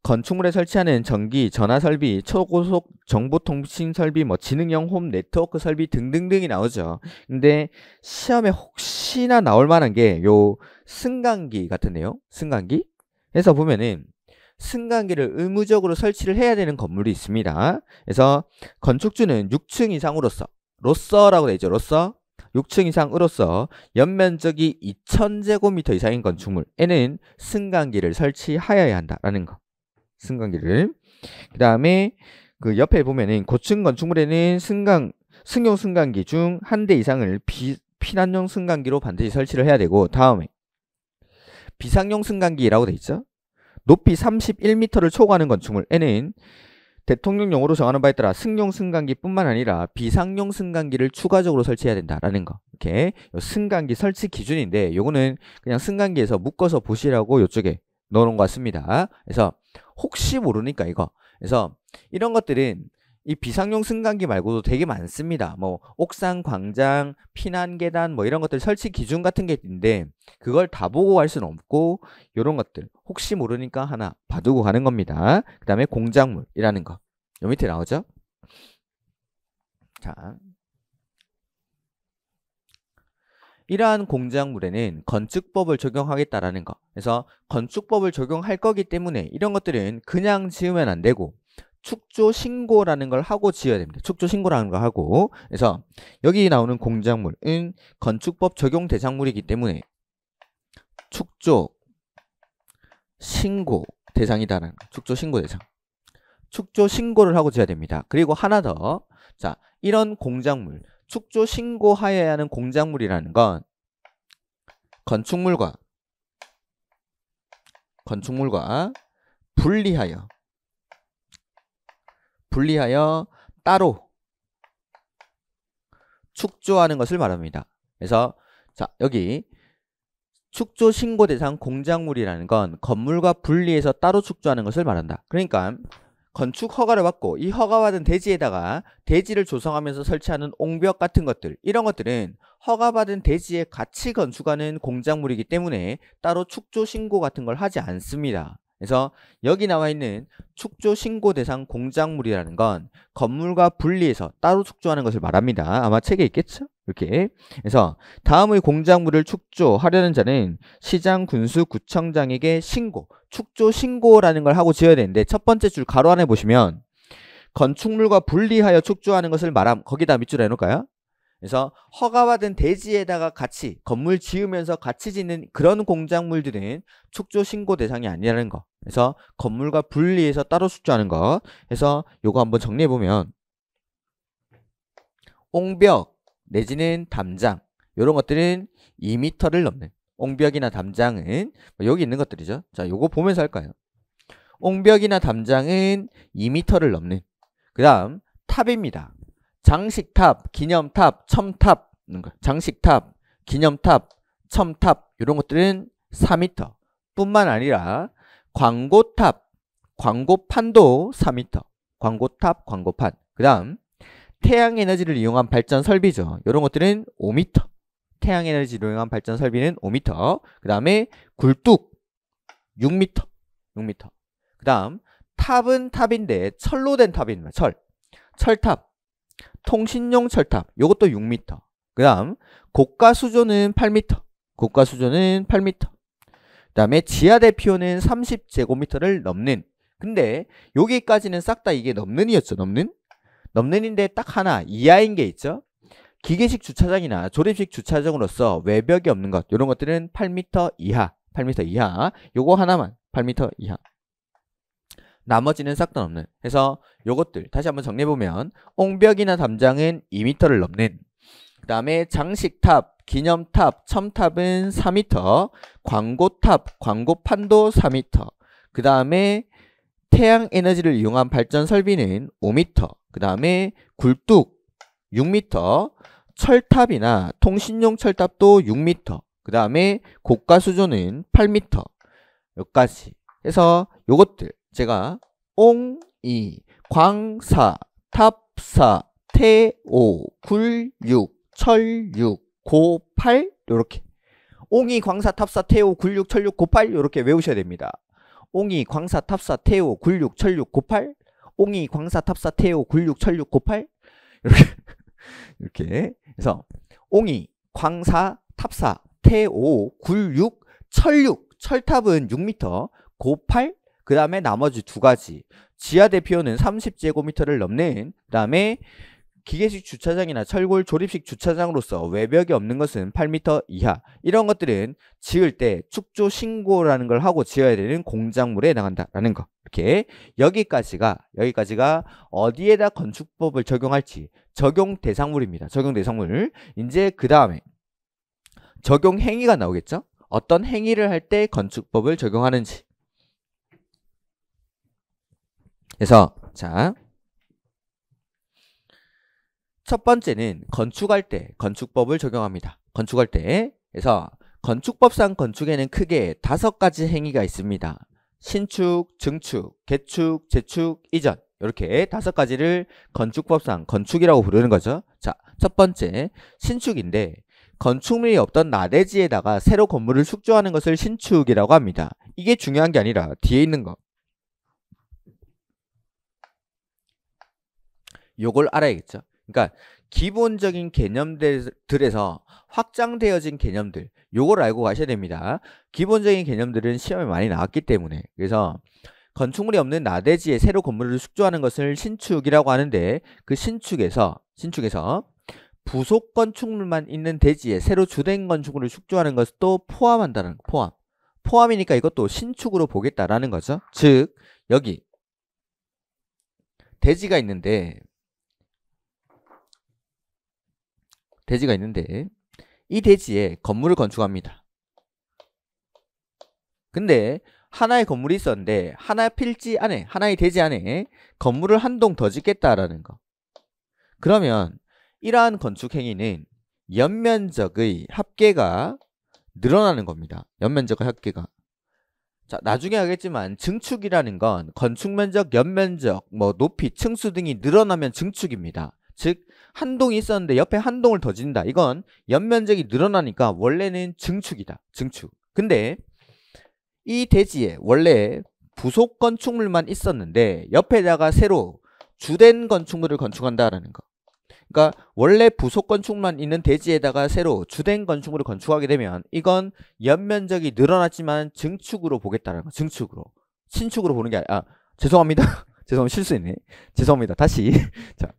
건축물에 설치하는 전기, 전화 설비, 초고속 정보통신 설비, 뭐 지능형 홈 네트워크 설비 등등등이 나오죠. 근데 시험에 혹시나 나올 만한 게 요 승강기 같은데요. 승강기? 해서 보면은 승강기를 의무적으로 설치를 해야 되는 건물이 있습니다. 그래서 건축주는 6층 이상으로서 로서라고 되죠 로서 6층 이상으로서 연면적이 2000제곱미터 이상인 건축물에는 승강기를 설치하여야 한다라는 거. 승강기를. 그 다음에 그 옆에 보면은 고층 건축물에는 승강 승용 승강기 중 한 대 이상을 비, 피난용 승강기로 반드시 설치를 해야 되고 다음에 비상용 승강기라고 돼 있죠. 높이 31m를 초과하는 건축물에는 대통령용으로 정하는 바에 따라 승용 승강기뿐만 아니라 비상용 승강기를 추가적으로 설치해야 된다라는 거. 이렇게 승강기 설치 기준인데 요거는 그냥 승강기에서 묶어서 보시라고 요쪽에 넣어놓은 것 같습니다. 그래서 혹시 모르니까 이거. 그래서 이런 것들은 이 비상용 승강기 말고도 되게 많습니다. 뭐 옥상 광장, 피난 계단 뭐 이런 것들 설치 기준 같은 게 있는데 그걸 다 보고 갈 수는 없고 이런 것들 혹시 모르니까 하나 봐두고 가는 겁니다. 그다음에 공작물이라는 거. 요 밑에 나오죠? 자. 이러한 공작물에는 건축법을 적용하겠다라는 거. 그래서 건축법을 적용할 거기 때문에 이런 것들은 그냥 지으면 안 되고 축조 신고라는 걸 하고 지어야 됩니다. 축조 신고라는 걸 하고 그래서 여기 나오는 공작물은 건축법 적용 대상물이기 때문에 축조 신고 대상이다라는 축조 신고 대상. 축조 신고를 하고 지어야 됩니다. 그리고 하나 더. 자, 이런 공작물 축조 신고하여야 하는 공작물이라는 건 건축물과 건축물과 분리하여 분리하여 따로 축조하는 것을 말합니다. 그래서 자 여기 축조 신고 대상 공작물이라는 건 건물과 분리해서 따로 축조하는 것을 말한다. 그러니까 건축 허가를 받고 이 허가받은 대지에다가 대지를 조성하면서 설치하는 옹벽 같은 것들 이런 것들은 허가받은 대지에 같이 건축하는 공작물이기 때문에 따로 축조 신고 같은 걸 하지 않습니다. 그래서 여기 나와 있는 축조 신고 대상 공작물이라는 건 건물과 분리해서 따로 축조하는 것을 말합니다. 아마 책에 있겠죠? 이렇게 그래서 다음의 공작물을 축조하려는 자는 시장 군수 구청장에게 신고 축조 신고라는 걸 하고 지어야 되는데 첫 번째 줄 가로 안에 보시면 건축물과 분리하여 축조하는 것을 말함 거기다 밑줄 해놓을까요? 그래서 허가받은 대지에다가 같이 건물 지으면서 같이 짓는 그런 공작물들은 축조 신고 대상이 아니라는 거 그래서 건물과 분리해서 따로 축조하는 거 그래서 요거 한번 정리해보면 옹벽 내지는 담장 이런 것들은 2m를 넘는 옹벽이나 담장은 뭐 여기 있는 것들이죠. 자, 요거 보면서 할까요? 옹벽이나 담장은 2m를 넘는 그 다음 탑입니다. 장식탑, 기념탑, 첨탑 장식탑, 기념탑, 첨탑 이런 것들은 4m 뿐만 아니라 광고탑, 광고판도 4m 광고탑, 광고판 그 다음 태양 에너지를 이용한 발전 설비죠. 이런 것들은 5m. 태양 에너지를 이용한 발전 설비는 5m. 그 다음에 굴뚝 6m. 6m. 그 다음 탑은 탑인데 철로 된 탑입니다. 철. 철탑. 통신용 철탑. 이것도 6m. 그 다음 고가 수조는 8m. 고가 수조는 8m. 그 다음에 지하 대피호는 30제곱미터를 넘는 근데 여기까지는 싹 다 이게 넘는이었죠. 넘는. 넘는인데 딱 하나 이하인 게 있죠. 기계식 주차장이나 조립식 주차장으로서 외벽이 없는 것 이런 것들은 8m 이하 8m 이하 요거 하나만 8m 이하 나머지는 싹 다 넘는 해서 요것들 다시 한번 정리해보면 옹벽이나 담장은 2m를 넘는 그 다음에 장식탑, 기념탑, 첨탑은 4m 광고탑, 광고판도 4m 그 다음에 태양에너지를 이용한 발전 설비는 5m 그 다음에 굴뚝 6m, 철탑이나 통신용 철탑도 6m, 그 다음에 고가 수조는 8m 여기까지 해서 요것들 제가 옹, 이, 광사, 탑사, 태오, 굴육, 철육, 고팔 요렇게 옹이, 광사, 탑사, 태오, 굴육, 철육, 고팔 요렇게 외우셔야 됩니다. 옹이, 광사, 탑사, 태오, 굴육, 철육, 고팔 옹이, 광사, 탑사, 태오, 굴육, 철육, 고팔 이렇게 이렇게 그래서 옹이, 광사, 탑사, 태오, 굴육, 철육 철탑은 6m, 고팔 그 다음에 나머지 두 가지 지하 대표는 30제곱미터를 넘는 그 다음에 기계식 주차장이나 철골 조립식 주차장으로서 외벽이 없는 것은 8m 이하 이런 것들은 지을 때 축조 신고라는 걸 하고 지어야 되는 공작물에 해당한다라는 거 이렇게 여기까지가 여기까지가 어디에다 건축법을 적용할지 적용 대상물입니다 적용 대상물 이제 그 다음에 적용 행위가 나오겠죠 어떤 행위를 할 때 건축법을 적용하는지 그래서 자첫 번째는 건축할 때 건축법을 적용합니다. 건축할 때에서 건축법상 건축에는 크게 다섯 가지 행위가 있습니다. 신축, 증축, 개축, 재축, 이전 이렇게 다섯 가지를 건축법상 건축이라고 부르는 거죠. 자, 첫 번째 신축인데 건축물이 없던 나대지에다가 새로 건물을 숙조하는 것을 신축이라고 합니다. 이게 중요한 게 아니라 뒤에 있는 거. 요걸 알아야겠죠. 그러니까 기본적인 개념들에서 확장되어진 개념들 요걸 알고 가셔야 됩니다. 기본적인 개념들은 시험에 많이 나왔기 때문에 그래서 건축물이 없는 나대지에 새로 건물을 숙조하는 것을 신축이라고 하는데 그 신축에서 신축에서 부속 건축물만 있는 대지에 새로 주된 건축물을 숙조하는것을또 포함한다는 포함 포함이니까 이것도 신축으로 보겠다라는 거죠. 즉 여기 대지가 있는데 대지가 있는데 이 대지에 건물을 건축합니다. 근데 하나의 건물이 있었는데 하나의 필지 안에 하나의 대지 안에 건물을 한 동 더 짓겠다라는 거. 그러면 이러한 건축 행위는 연면적의 합계가 늘어나는 겁니다. 연면적의 합계가. 자, 나중에 하겠지만 증축이라는 건 건축 면적, 연면적, 뭐 높이, 층수 등이 늘어나면 증축입니다. 즉한 동이 있었는데 옆에 한 동을 더진다 이건 연면적이 늘어나니까 원래는 증축이다. 증축. 근데 이 대지에 원래 부속 건축물만 있었는데 옆에다가 새로 주된 건축물을 건축한다라는 거. 그러니까 원래 부속 건축만 물 있는 대지에다가 새로 주된 건축물을 건축하게 되면 이건 연면적이 늘어났지만 증축으로 보겠다는 거. 증축으로. 신축으로 보는 게 아니라 아, 죄송합니다. 죄송합니다. 실수했네. 죄송합니다. 다시. 자,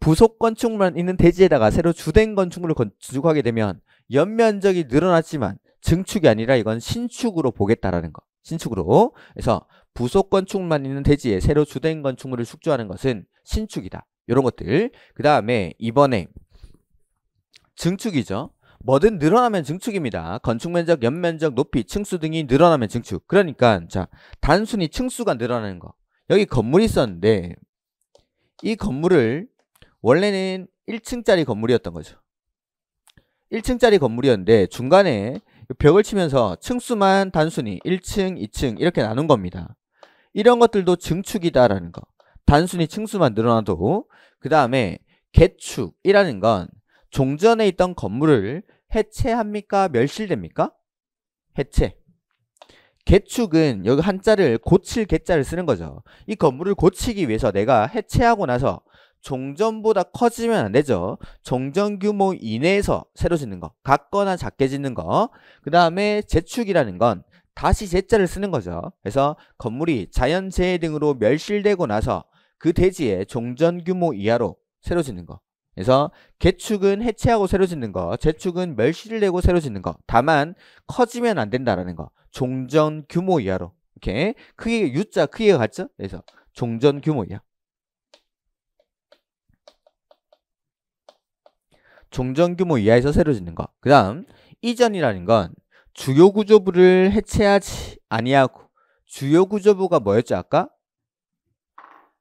부속 건축물만 있는 대지에다가 새로 주된 건축물을 건축하게 되면 연면적이 늘어났지만 증축이 아니라 이건 신축으로 보겠다라는 거. 신축으로. 그래서 부속 건축물만 있는 대지에 새로 주된 건축물을 숙조하는 것은 신축이다. 이런 것들. 그 다음에 이번에 증축이죠. 뭐든 늘어나면 증축입니다. 건축면적, 연면적, 높이, 층수 등이 늘어나면 증축. 그러니까 자 단순히 층수가 늘어나는 거. 여기 건물이 있었는데 이 건물을 원래는 1층짜리 건물이었던 거죠. 1층짜리 건물이었는데 중간에 벽을 치면서 층수만 단순히 1층, 2층 이렇게 나눈 겁니다. 이런 것들도 증축이다라는 거. 단순히 층수만 늘어나도 그 다음에 개축이라는 건 종전에 있던 건물을 해체합니까? 멸실됩니까? 해체. 개축은 여기 한자를 고칠 개자를 쓰는 거죠. 이 건물을 고치기 위해서 내가 해체하고 나서 종전보다 커지면 안 되죠. 종전 규모 이내에서 새로 짓는 거, 같거나 작게 짓는 거. 그 다음에 재축이라는 건 다시 제자를 쓰는 거죠. 그래서 건물이 자연재해 등으로 멸실되고 나서 그 대지에 종전 규모 이하로 새로 짓는 거. 그래서 개축은 해체하고 새로 짓는 거, 재축은 멸실을 내고 새로 짓는 거. 다만 커지면 안 된다라는 거. 종전 규모 이하로. 이렇게 크기가 U자 크기가 같죠? 그래서 종전 규모 이하. 종전 규모 이하에서 새로 짓는 것. 그 다음 이전이라는 건 주요 구조부를 해체하지 아니하고 주요 구조부가 뭐였죠 아까?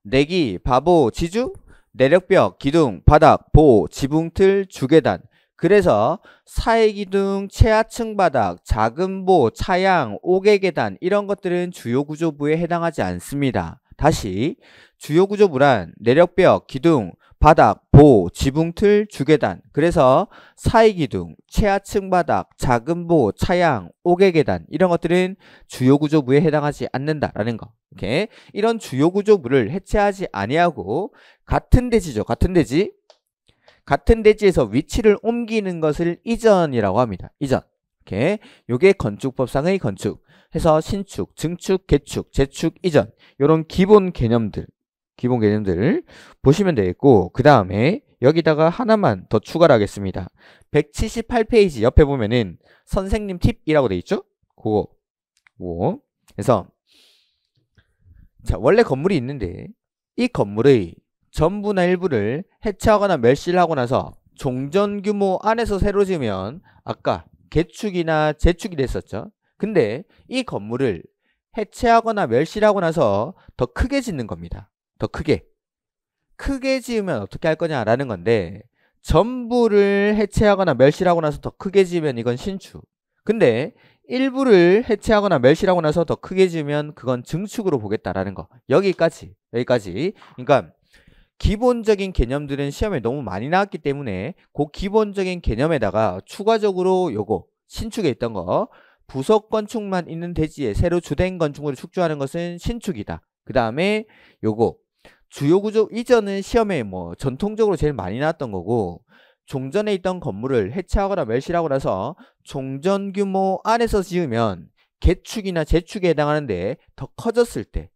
내기, 바보, 지주, 내력벽, 기둥, 바닥, 보 지붕틀, 주계단 그래서 사회기둥 최하층 바닥, 작은 보, 차양, 오외계단 이런 것들은 주요 구조부에 해당하지 않습니다. 다시 주요 구조부란 내력벽, 기둥, 바닥, 보, 지붕틀, 주계단 그래서 사이기둥, 최하층 바닥, 작은 보, 차양, 옥외계단 이런 것들은 주요구조부에 해당하지 않는다라는 거 이렇게 이런 주요구조부를 해체하지 아니하고 같은 대지죠 같은 대지 같은 대지에서 위치를 옮기는 것을 이전이라고 합니다 이전 이렇게 요게 건축법상의 건축 해서 신축, 증축, 개축, 재축, 이전 이런 기본 개념들 기본 개념들을 보시면 되겠고 그 다음에 여기다가 하나만 더 추가를 하겠습니다. 178페이지 옆에 보면은 선생님 팁이라고 돼 있죠? 그거. 고 그래서 자 원래 건물이 있는데 이 건물의 전부나 일부를 해체하거나 멸실 하고 나서 종전 규모 안에서 새로 지으면 아까 개축이나 재축이 됐었죠. 근데 이 건물을 해체하거나 멸실하고 나서 더 크게 짓는 겁니다. 더 크게 크게 지으면 어떻게 할 거냐라는 건데 전부를 해체하거나 멸실하고 나서 더 크게 지으면 이건 신축 근데 일부를 해체하거나 멸실하고 나서 더 크게 지으면 그건 증축으로 보겠다라는 거 여기까지 여기까지 그러니까 기본적인 개념들은 시험에 너무 많이 나왔기 때문에 그 기본적인 개념에다가 추가적으로 요거 신축에 있던 거 부속 건축만 있는 대지에 새로 주된 건축물을 축조하는 것은 신축이다 그 다음에 요거 주요 구조 이전은 시험에 뭐 전통적으로 제일 많이 나왔던 거고 종전에 있던 건물을 해체하거나 멸실하고 나서 종전 규모 안에서 지으면 개축이나 재축에 해당하는데 더 커졌을 때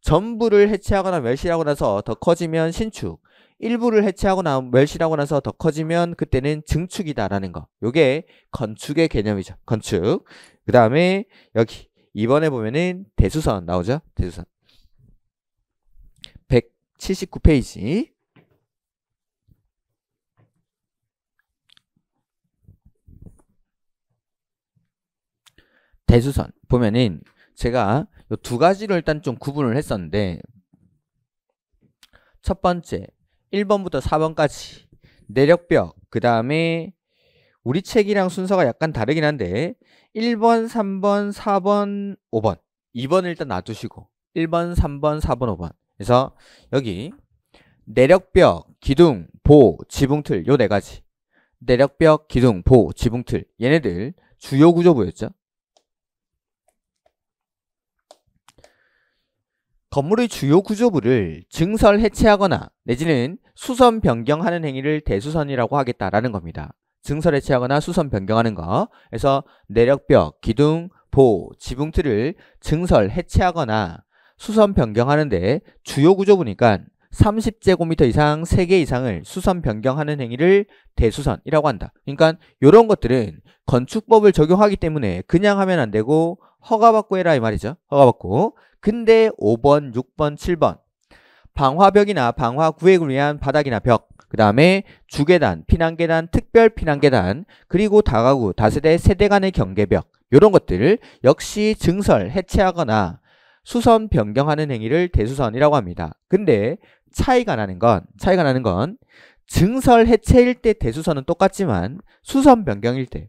전부를 해체하거나 멸실하고 나서 더 커지면 신축 일부를 해체하거나 멸실하고 나서 더 커지면 그때는 증축이다라는 거 요게 건축의 개념이죠 건축 그 다음에 여기 이번에 보면은 대수선 나오죠 대수선 79페이지. 대수선 보면은 제가 두가지를 일단 좀 구분을 했었는데 첫 번째 1번부터 4번까지 내력벽 그 다음에 우리 책이랑 순서가 약간 다르긴 한데 1번, 3번, 4번, 5번 2번 일단 놔두시고 1번, 3번, 4번, 5번 그래서 여기 내력벽, 기둥, 보, 지붕틀 요 네 가지 내력벽, 기둥, 보, 지붕틀 얘네들 주요 구조부였죠. 건물의 주요 구조부를 증설 해체하거나 내지는 수선 변경하는 행위를 대수선이라고 하겠다라는 겁니다. 증설 해체하거나 수선 변경하는 거. 그래서 내력벽, 기둥, 보, 지붕틀을 증설 해체하거나 수선 변경하는데 주요 구조 보니까 30제곱미터 이상 3개 이상을 수선 변경하는 행위를 대수선이라고 한다. 그러니까 이런 것들은 건축법을 적용하기 때문에 그냥 하면 안 되고 허가받고 해라 이 말이죠. 허가받고. 근데 5번, 6번, 7번 방화벽이나 방화구획을 위한 바닥이나 벽, 그 다음에 주계단, 피난계단, 특별 피난계단, 그리고 다가구, 다세대, 세대 간의 경계벽 이런 것들 역시 증설, 해체하거나 수선 변경하는 행위를 대수선이라고 합니다. 근데 차이가 나는 건 차이가 나는 건 증설 해체일 때 대수선은 똑같지만 수선 변경일 때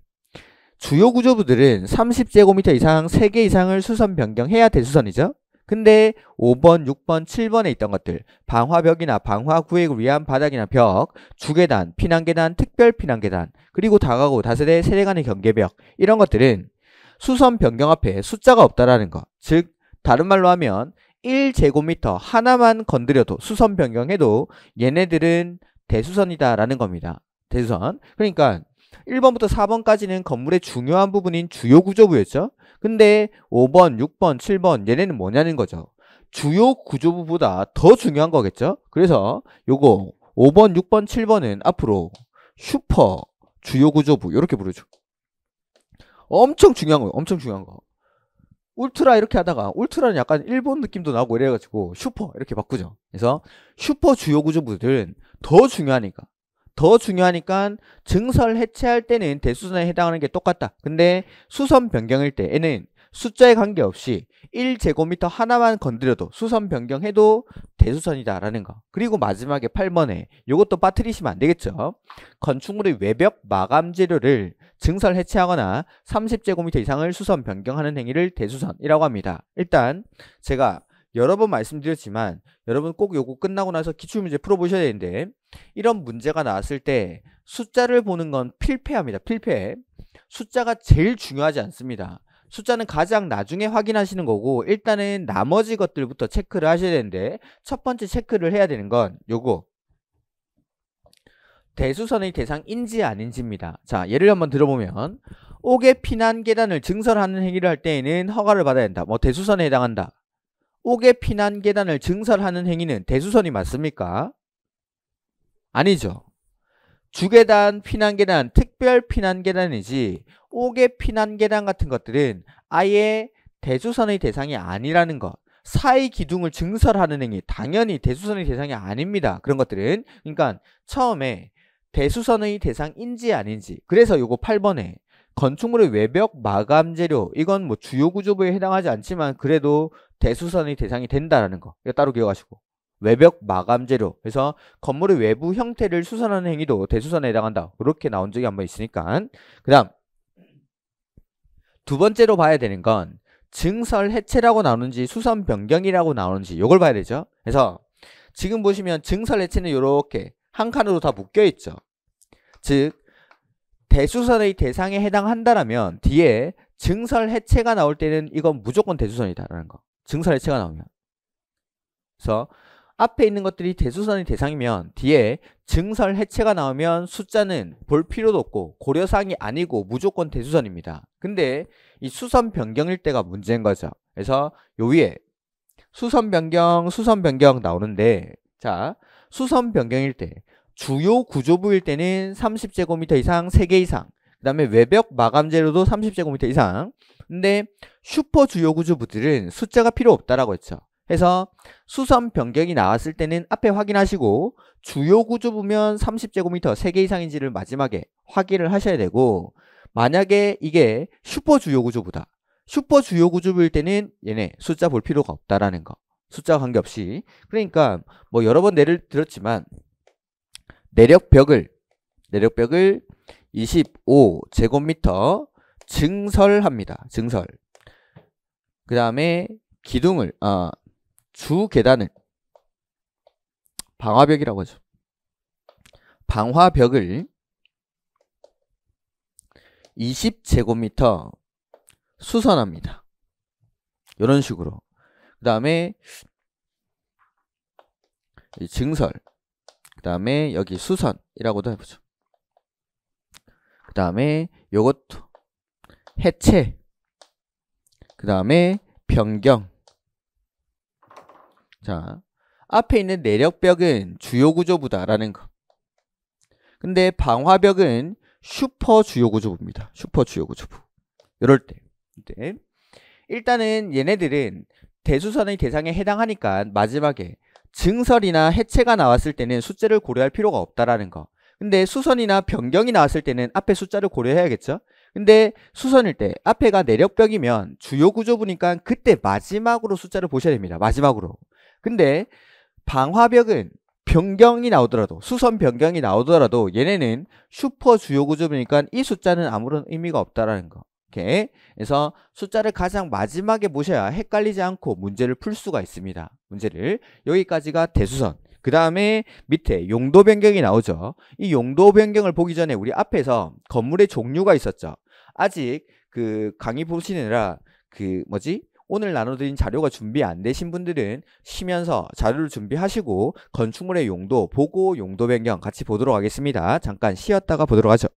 주요 구조부들은 30제곱미터 이상 3개 이상을 수선 변경해야 대수선이죠. 근데 5번, 6번, 7번에 있던 것들 방화벽이나 방화구획을 위한 바닥이나 벽, 주계단, 피난계단, 특별피난계단, 그리고 다가구, 다세대, 세대 간의 경계벽 이런 것들은 수선 변경 앞에 숫자가 없다라는 것, 즉 다른 말로 하면 1제곱미터 하나만 건드려도 수선 변경해도 얘네들은 대수선이다 라는 겁니다. 대수선. 그러니까 1번부터 4번까지는 건물의 중요한 부분인 주요 구조부였죠. 근데 5번, 6번, 7번 얘네는 뭐냐는 거죠. 주요 구조부보다 더 중요한 거겠죠. 그래서 요거 5번, 6번, 7번은 앞으로 슈퍼 주요 구조부 이렇게 부르죠. 엄청 중요한 거예요. 엄청 중요한 거. 울트라 이렇게 하다가 울트라는 약간 일본 느낌도 나고 이래가지고 슈퍼 이렇게 바꾸죠. 그래서 슈퍼 주요 구조물들은 더 중요하니까 더 중요하니까 증설 해체할 때는 대수선에 해당하는 게 똑같다. 근데 수선 변경일 때에는 숫자에 관계없이 1제곱미터 하나만 건드려도 수선 변경해도 대수선이다라는 거. 그리고 마지막에 8번에 이것도 빠트리시면안 되겠죠. 건축물의 외벽 마감 재료를 증설 해체하거나 30제곱미터 이상을 수선 변경하는 행위를 대수선이라고 합니다. 일단 제가 여러 번 말씀드렸지만 여러분 꼭 요거 끝나고 나서 기출문제 풀어보셔야 되는데 이런 문제가 나왔을 때 숫자를 보는 건 필패합니다. 필패. 숫자가 제일 중요하지 않습니다. 숫자는 가장 나중에 확인하시는 거고 일단은 나머지 것들부터 체크를 하셔야 되는데 첫 번째 체크를 해야 되는 건 요거 대수선의 대상인지 아닌지입니다. 자, 예를 한번 들어보면 옥의 피난 계단을 증설하는 행위를 할 때에는 허가를 받아야 한다. 뭐 대수선에 해당한다. 옥의 피난 계단을 증설하는 행위는 대수선이 맞습니까? 아니죠. 주계단, 피난 계단, 특별 피난 계단이지 옥의 피난 계단 같은 것들은 아예 대수선의 대상이 아니라는 것. 사의 기둥을 증설하는 행위 당연히 대수선의 대상이 아닙니다. 그런 것들은 그러니까 처음에 대수선의 대상인지 아닌지 그래서 요거 8번에 건축물의 외벽 마감 재료 이건 뭐 주요 구조부에 해당하지 않지만 그래도 대수선의 대상이 된다라는 거 이거 따로 기억하시고 외벽 마감 재료 그래서 건물의 외부 형태를 수선하는 행위도 대수선에 해당한다 그렇게 나온 적이 한 번 있으니까 그 다음 두 번째로 봐야 되는 건 증설 해체라고 나오는지 수선 변경이라고 나오는지 이걸 봐야 되죠 그래서 지금 보시면 증설 해체는 이렇게 한 칸으로 다 묶여 있죠. 즉 대수선의 대상에 해당한다라면 뒤에 증설 해체가 나올 때는 이건 무조건 대수선이다라는 거. 증설 해체가 나오면. 그래서 앞에 있는 것들이 대수선의 대상이면 뒤에 증설 해체가 나오면 숫자는 볼 필요도 없고 고려사항이 아니고 무조건 대수선입니다. 근데 이 수선 변경일 때가 문제인 거죠. 그래서 요 위에 수선 변경, 수선 변경 나오는데 자, 수선 변경일 때 주요 구조부일 때는 30제곱미터 이상 3개 이상 그 다음에 외벽 마감 재료도 30제곱미터 이상 근데 슈퍼 주요 구조부들은 숫자가 필요 없다라고 했죠 해서 수선 변경이 나왔을 때는 앞에 확인하시고 주요 구조부면 30제곱미터 3개 이상인지를 마지막에 확인을 하셔야 되고 만약에 이게 슈퍼 주요 구조보다 슈퍼 주요 구조일 부 때는 얘네 숫자 볼 필요가 없다라는 거 숫자 관계없이 그러니까 뭐 여러 번 예를 들었지만 내력벽을 내력벽을 25제곱미터 증설합니다. 증설. 그 다음에 기둥을 아, 주 계단을 방화벽이라고 하죠. 방화벽을 20제곱미터 수선합니다. 이런 식으로. 그 다음에 증설 그 다음에 여기 수선이라고도 해보죠. 그 다음에 요것도 해체 그 다음에 변경 자 앞에 있는 내력벽은 주요구조부다라는 거 근데 방화벽은 슈퍼 주요구조부입니다 슈퍼 주요구조부 이럴 때 네. 일단은 얘네들은 대수선의 대상에 해당하니까 마지막에 증설이나 해체가 나왔을 때는 숫자를 고려할 필요가 없다라는 거. 근데 수선이나 변경이 나왔을 때는 앞에 숫자를 고려해야겠죠? 근데 수선일 때 앞에가 내력벽이면 주요 구조부니까 그때 마지막으로 숫자를 보셔야 됩니다. 마지막으로. 근데 방화벽은 변경이 나오더라도 수선 변경이 나오더라도 얘네는 슈퍼 주요 구조부니까 이 숫자는 아무런 의미가 없다라는 거. 오케이. 그래서 숫자를 가장 마지막에 모셔야 헷갈리지 않고 문제를 풀 수가 있습니다. 문제를 여기까지가 대수선. 그 다음에 밑에 용도 변경이 나오죠. 이 용도 변경을 보기 전에 우리 앞에서 건물의 종류가 있었죠. 아직 그 강의 보시느라 그 뭐지? 오늘 나눠드린 자료가 준비 안 되신 분들은 쉬면서 자료를 준비하시고 건축물의 용도, 보고, 용도 변경 같이 보도록 하겠습니다. 잠깐 쉬었다가 보도록 하죠.